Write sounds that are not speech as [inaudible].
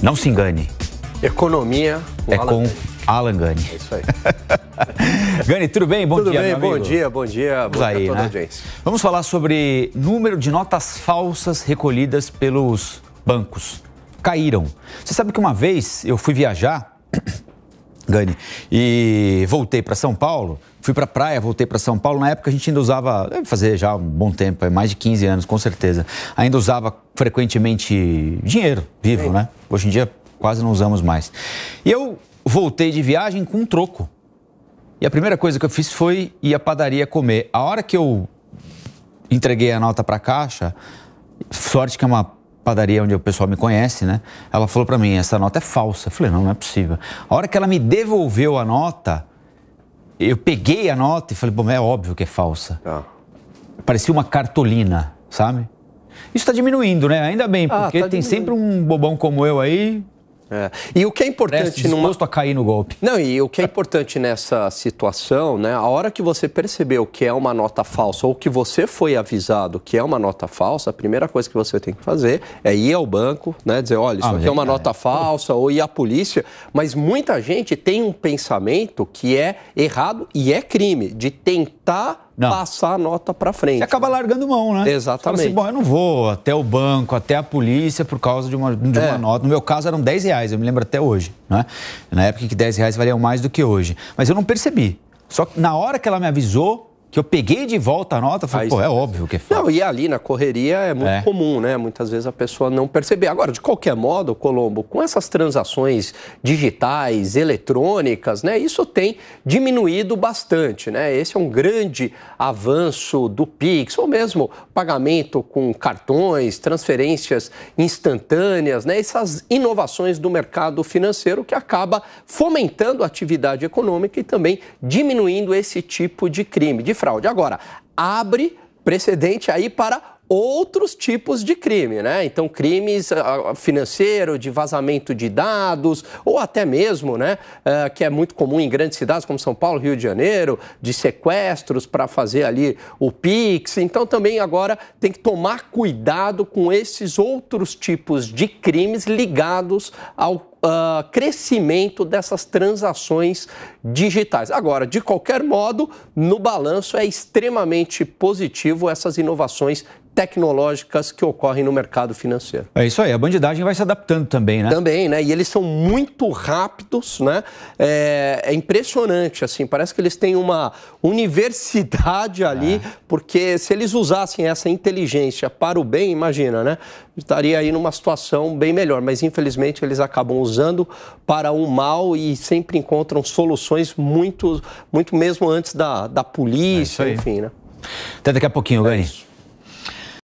Não se engane. Economia é Alan com Gani. Alan Gani. É isso aí. [laughs] Gani, tudo bem? Bom tudo dia, bem? Bom dia, bom dia, bom aí, dia a toda né? audiência. Vamos falar sobre número de notas falsas recolhidas pelos bancos. Caíram. Você sabe que uma vez eu fui viajar Gani. E voltei para São Paulo, fui para praia, voltei para São Paulo. Na época a gente ainda usava, fazer já um bom tempo, é mais de 15 anos, com certeza. Ainda usava frequentemente dinheiro vivo, Sim. né? Hoje em dia quase não usamos mais. E eu voltei de viagem com um troco. E a primeira coisa que eu fiz foi ir à padaria comer. A hora que eu entreguei a nota para a caixa, sorte que é uma padaria onde o pessoal me conhece, né? Ela falou para mim: essa nota é falsa. Eu falei: não, não é possível. A hora que ela me devolveu a nota, eu peguei a nota e falei: bom, é óbvio que é falsa. Ah. Parecia uma cartolina, sabe? Isso está diminuindo, né? Ainda bem, ah, porque ah, tá tem sempre um bobão como eu aí é. E o que é importante Preste numa... a cair no golpe. Não, e o que é importante nessa situação, né? A hora que você percebeu que é uma nota falsa ou que você foi avisado que é uma nota falsa, a primeira coisa que você tem que fazer é ir ao banco, né? Dizer, olha, isso ah, aqui é uma é. nota falsa, ou ir à polícia. Mas muita gente tem um pensamento que é errado e é crime, de tentar não. passar a nota para frente. Você acaba né? largando mão, né? Assim, Exatamente. Assim, bom, eu não vou até o banco, até a polícia por causa de uma, de uma é. nota. No meu caso eram 10 reais, eu me lembro até hoje, né? Na época que 10 reais valiam mais do que hoje. Mas eu não percebi. Só que na hora que ela me avisou, que eu peguei de volta a nota, falei, Aí, pô, é óbvio que é foi. Não, e ali na correria é muito é. comum, né? Muitas vezes a pessoa não perceber. Agora, de qualquer modo, Colombo, com essas transações digitais, eletrônicas, né? Isso tem diminuído bastante, né? Esse é um grande avanço do Pix, ou mesmo pagamento com cartões, transferências instantâneas, né? Essas inovações do mercado financeiro que acaba fomentando a atividade econômica e também diminuindo esse tipo de crime. De fraude. Agora, abre precedente aí para outros tipos de crime, né? Então, crimes ah, ah, financeiro, de vazamento de dados, ou até mesmo, né, ah, que é muito comum em grandes cidades como São Paulo, Rio de Janeiro, de sequestros para fazer ali o Pix. Então, também agora tem que tomar cuidado com esses outros tipos de crimes ligados ao Uh, crescimento dessas transações digitais. Agora, de qualquer modo, no balanço é extremamente positivo essas inovações tecnológicas que ocorrem no mercado financeiro. É isso aí, a bandidagem vai se adaptando também, né? Também, né? E eles são muito rápidos, né? É, é impressionante, assim, parece que eles têm uma universidade ali, é. porque se eles usassem essa inteligência para o bem, imagina, né? estaria aí numa situação bem melhor. Mas infelizmente eles acabam usando para o mal e sempre encontram soluções muito, muito mesmo antes da, da polícia, é enfim, né? Até daqui a pouquinho, é Gani.